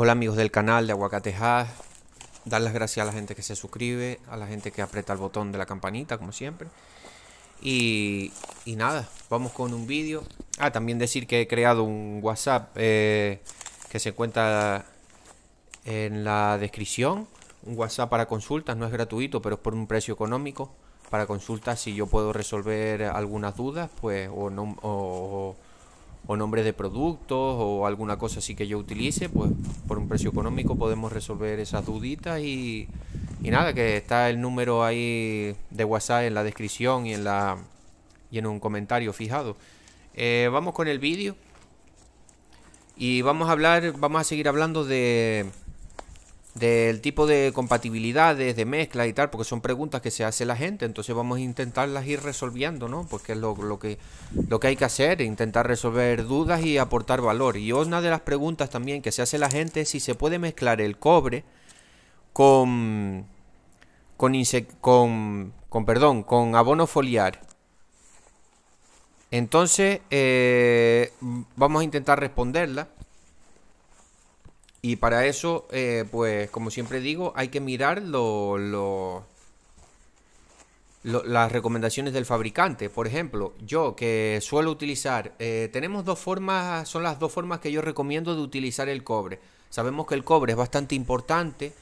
Hola amigos del canal de Aguacatejas. Dar las gracias a la gente que se suscribe, a la gente que aprieta el botón de la campanita, como siempre. Y, nada, vamos con un vídeo. Ah, también decir que he creado un WhatsApp eh, que se encuentra en la descripción. Un WhatsApp para consultas, no es gratuito, pero es por un precio económico. Para consultas, si yo puedo resolver algunas dudas, pues, o no, o nombres de productos o alguna cosa así que yo utilice, pues por un precio económico podemos resolver esas duditas y, nada, que está el número ahí de WhatsApp en la descripción y en, la, y en un comentario fijado. Eh, vamos con el vídeo y vamos a hablar, vamos a seguir hablando de del tipo de compatibilidades, de mezcla y tal, porque son preguntas que se hace la gente, entonces vamos a intentarlas ir resolviendo, ¿no? Porque es lo, que, lo que hay que hacer, intentar resolver dudas y aportar valor. Y una de las preguntas también que se hace la gente es si se puede mezclar el cobre con con, con, con perdón, con abono foliar. Entonces, eh, vamos a intentar responderla. Y para eso, eh, pues como siempre digo, hay que mirar las recomendaciones del fabricante. Por ejemplo, yo que suelo utilizar, eh, tenemos dos formas, son las dos formas que yo recomiendo de utilizar el cobre. Sabemos que el cobre es bastante importante,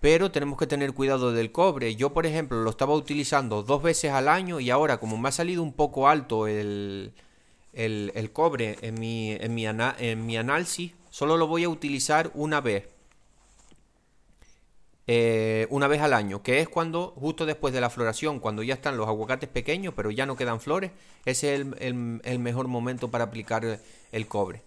pero tenemos que tener cuidado del cobre. Yo, por ejemplo, lo estaba utilizando dos veces al año y ahora como me ha salido un poco alto el, el, cobre en mi, en mi, en mi análisis, Solo lo voy a utilizar una vez. Eh, una vez al año, que es cuando, justo después de la floración, cuando ya están los aguacates pequeños, pero ya no quedan flores, ese es el mejor momento para aplicar el cobre.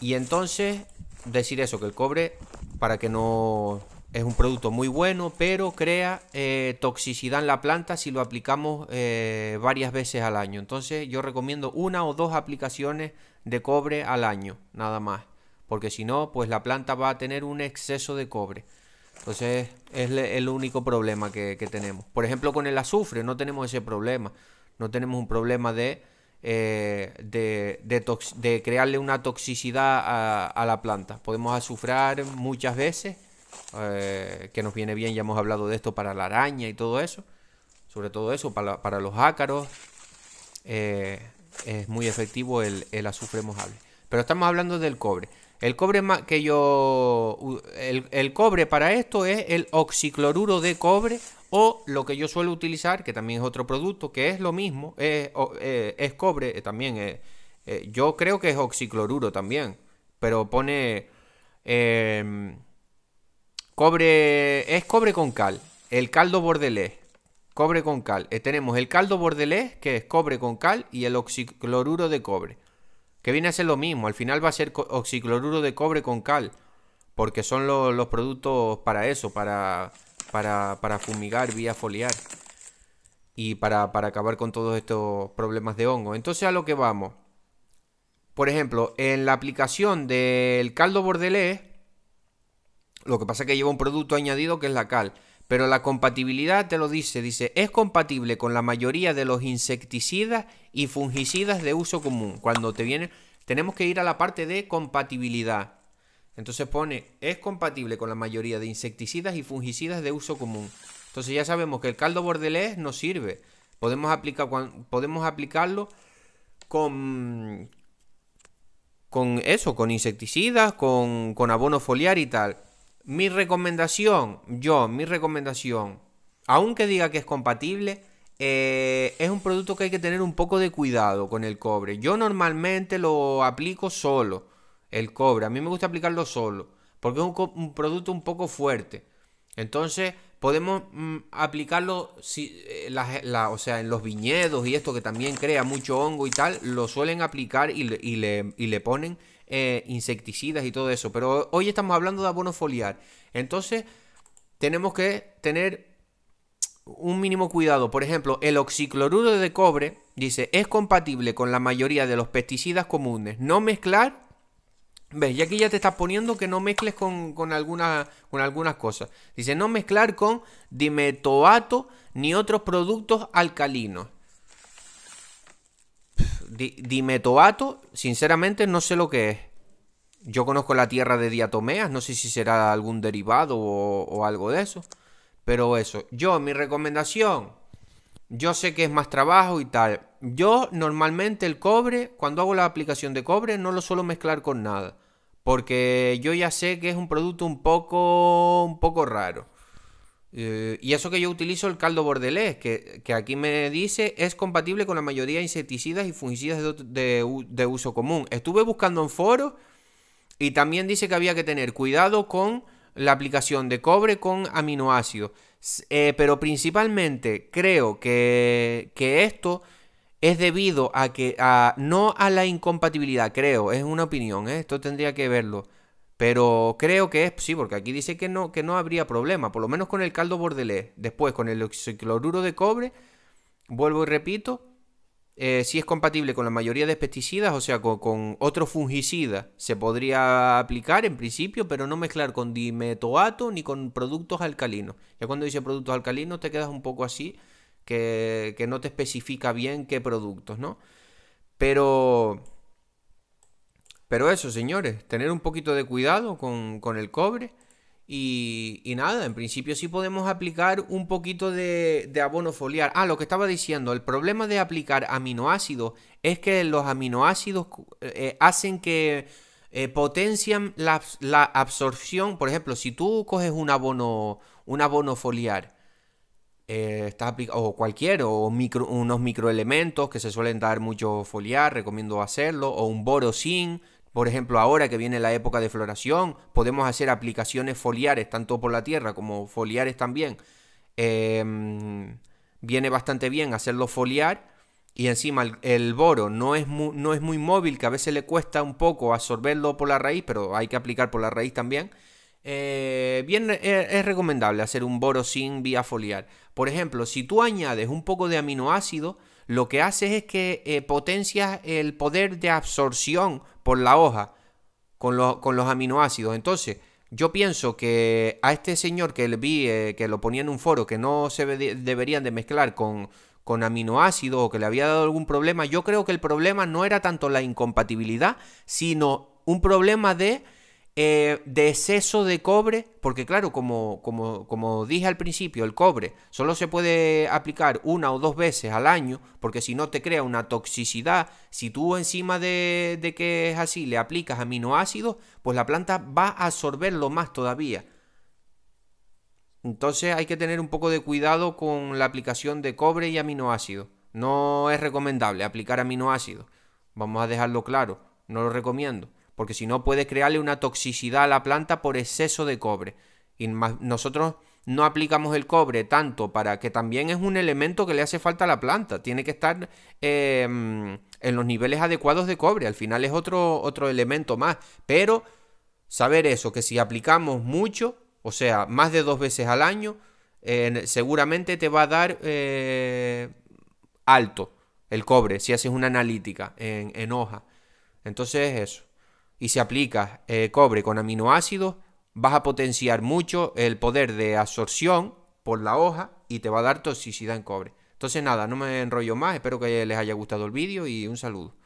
Y entonces, decir eso, que el cobre, para que no es un producto muy bueno, pero crea eh, toxicidad en la planta si lo aplicamos eh, varias veces al año. Entonces yo recomiendo una o dos aplicaciones de cobre al año, nada más. Porque si no, pues la planta va a tener un exceso de cobre. Entonces es el único problema que, tenemos. Por ejemplo, con el azufre no tenemos ese problema. No tenemos un problema de, eh, de, crearle una toxicidad a, a la planta. Podemos azufrar muchas veces eh, que nos viene bien, ya hemos hablado de esto para la araña y todo eso, sobre todo eso, para, los ácaros, eh, es muy efectivo el, azufre mojable. Pero estamos hablando del cobre. El cobre que yo. El, cobre para esto es el oxicloruro de cobre o lo que yo suelo utilizar, que también es otro producto, que es lo mismo, es, eh, cobre, también yo creo que es oxicloruro también, pero pone em, Cobre. Es cobre con cal. El caldo bordelés. Cobre con cal. Eh, tenemos el caldo bordelés, que es cobre con cal, y el oxicloruro de cobre. Que viene a ser lo mismo. Al final va a ser oxicloruro de cobre con cal. Porque son los productos para eso, para, para, fumigar vía foliar. Y para, para acabar con todos estos problemas de hongo. Entonces a lo que vamos. Por ejemplo, en la aplicación del caldo bordelés lo que pasa es que lleva un producto añadido que es la cal. Pero la compatibilidad te lo dice, dice, es compatible con la mayoría de los insecticidas y fungicidas de uso común. Cuando te viene, tenemos que ir a la parte de compatibilidad. Entonces pone, es compatible con la mayoría de insecticidas y fungicidas de uso común. Entonces ya sabemos que el caldo bordelés nos sirve. Podemos, aplicar, podemos aplicarlo con, con eso, con insecticidas, con, con abono foliar y tal. Mi recomendación, yo, mi recomendación, aunque diga que es compatible, eh, es un producto que hay que tener un poco de cuidado con el cobre. Yo normalmente lo aplico solo, el cobre. A mí me gusta aplicarlo solo, porque es un, producto un poco fuerte. Entonces, podemos mm, aplicarlo, si, eh, o sea, en los viñedos y esto que también crea mucho hongo y tal, lo suelen aplicar y le ponen eh, insecticidas y todo eso. Pero hoy estamos hablando de abono foliar. Entonces, tenemos que tener un mínimo cuidado. Por ejemplo, el oxicloruro de cobre, dice, es compatible con la mayoría de los pesticidas comunes. No mezclar. ¿Ves? Y aquí ya te estás poniendo que no mezcles con, con, con algunas cosas. Dice, no mezclar con dimetoato ni otros productos alcalinos dimetoato, sinceramente no sé lo que es. Yo conozco la tierra de diatomeas, no sé si será algún derivado o, o algo de eso. Pero eso, yo, mi recomendación, yo sé que es más trabajo y tal. Yo normalmente el cobre, cuando hago la aplicación de cobre, no lo suelo mezclar con nada. Porque yo ya sé que es un producto un poco, un poco raro. Eh, y eso que yo utilizo el caldo bordelés, que, que, aquí me dice es compatible con la mayoría de insecticidas y fungicidas de, uso común. Estuve buscando en foros y también dice que había que tener cuidado con la aplicación de cobre con aminoácidos. Eh, pero principalmente creo que, esto es debido a que, no a la incompatibilidad, creo, es una opinión, ¿eh? esto tendría que verlo. Pero creo que es, sí, porque aquí dice que no, que no habría problema, por lo menos con el caldo bordelé. Después, con el oxicloruro de cobre, vuelvo y repito, eh, si es compatible con la mayoría de pesticidas, o sea, con, con otros fungicidas, se podría aplicar en principio, pero no mezclar con dimetoato ni con productos alcalinos. Ya cuando dice productos alcalinos te quedas un poco así, que, que no te especifica bien qué productos, ¿no? Pero pero eso, señores, tener un poquito de cuidado con, el cobre. Y, nada, en principio sí podemos aplicar un poquito de, abono foliar. Ah, lo que estaba diciendo, el problema de aplicar aminoácidos es que los aminoácidos eh, eh, hacen que eh, potencian la, absorción. Por ejemplo, si tú coges un abono, un abono foliar, o cualquier, o unos microelementos que se suelen dar mucho foliar, recomiendo hacerlo, o un borosin. Por ejemplo, ahora que viene la época de floración, podemos hacer aplicaciones foliares, tanto por la tierra como foliares también. Em, viene bastante bien hacerlo foliar. Y encima el, boro no es, no es muy móvil, que a veces le cuesta un poco absorberlo por la raíz, pero hay que aplicar por la raíz también. Eh, bien eh, es, recomendable hacer un sin vía foliar. Por ejemplo, si tú añades un poco de aminoácido, lo que haces es que eh, potencias el poder de absorción por la hoja con, con, los aminoácidos. Entonces, yo pienso que a este señor que le vi, que lo ponía en un foro, que no se deberían de mezclar con, con aminoácidos o que le había dado algún problema, yo creo que el problema no era tanto la incompatibilidad, sino un problema de eh, de exceso de cobre, porque claro, como, como, como dije al principio, el cobre solo se puede aplicar una o dos veces al año, porque si no te crea una toxicidad, si tú encima de, de que es así le aplicas aminoácidos, pues la planta va a absorberlo más todavía. Entonces hay que tener un poco de cuidado con la aplicación de cobre y aminoácidos. No es recomendable aplicar aminoácidos. Vamos a dejarlo claro, no lo recomiendo porque si no puede crearle una toxicidad a la planta por exceso de cobre. Y nosotros no aplicamos el cobre tanto para que también es un elemento que le hace falta a la planta, tiene que estar eh, mm, en los niveles adecuados de cobre, al final es otro, otro elemento más, pero saber eso, que si aplicamos mucho, o sea, más de dos veces al año, seguramente te va a dar eh, alto el cobre si haces una analítica en, en hoja. Entonces eso y si aplicas eh, cobre con aminoácidos, vas a potenciar mucho el poder de absorción por la hoja y te va a dar toxicidad en cobre. Entonces nada, no me enrollo más, espero que les haya gustado el vídeo y un saludo.